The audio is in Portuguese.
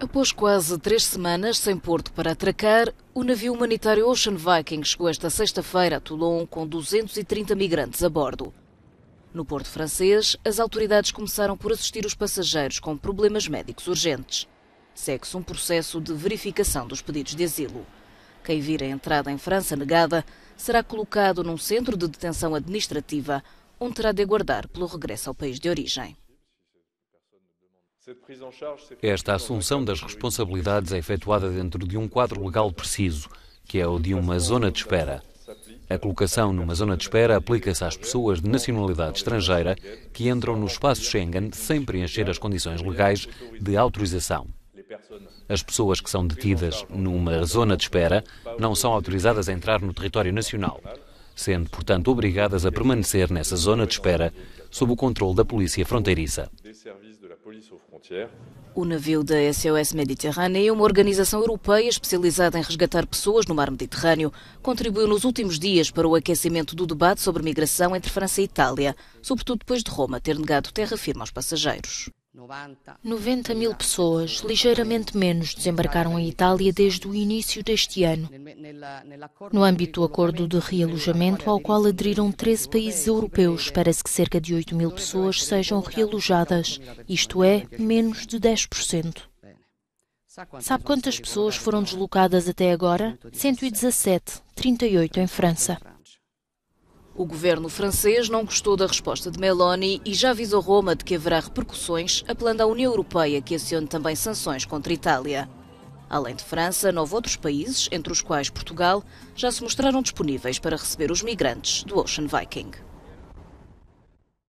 Após quase três semanas sem porto para atracar, o navio humanitário Ocean Viking chegou esta sexta-feira a Toulon com 230 migrantes a bordo. No porto francês, as autoridades começaram por assistir os passageiros com problemas médicos urgentes. Segue-se um processo de verificação dos pedidos de asilo. Quem vir a entrada em França negada será colocado num centro de detenção administrativa, onde terá de aguardar pelo regresso ao país de origem. Esta assunção das responsabilidades é efetuada dentro de um quadro legal preciso, que é o de uma zona de espera. A colocação numa zona de espera aplica-se às pessoas de nacionalidade estrangeira que entram no espaço Schengen sem preencher as condições legais de autorização. As pessoas que são detidas numa zona de espera não são autorizadas a entrar no território nacional, sendo, portanto, obrigadas a permanecer nessa zona de espera sob o controle da polícia fronteiriça. O navio da SOS Mediterrânea, é uma organização europeia especializada em resgatar pessoas no mar Mediterrâneo, contribuiu nos últimos dias para o aquecimento do debate sobre migração entre França e Itália, sobretudo depois de Roma ter negado terra firme aos passageiros. 90 mil pessoas, ligeiramente menos, desembarcaram em Itália desde o início deste ano. No âmbito do acordo de realojamento, ao qual aderiram 13 países europeus, parece que cerca de 8 mil pessoas sejam realojadas, isto é, menos de 10%. Sabe quantas pessoas foram deslocadas até agora? 117, 38 em França. O governo francês não gostou da resposta de Meloni e já avisou Roma de que haverá repercussões, apelando à União Europeia que acione também sanções contra a Itália. Além de França, nove outros países, entre os quais Portugal, já se mostraram disponíveis para receber os migrantes do Ocean Viking.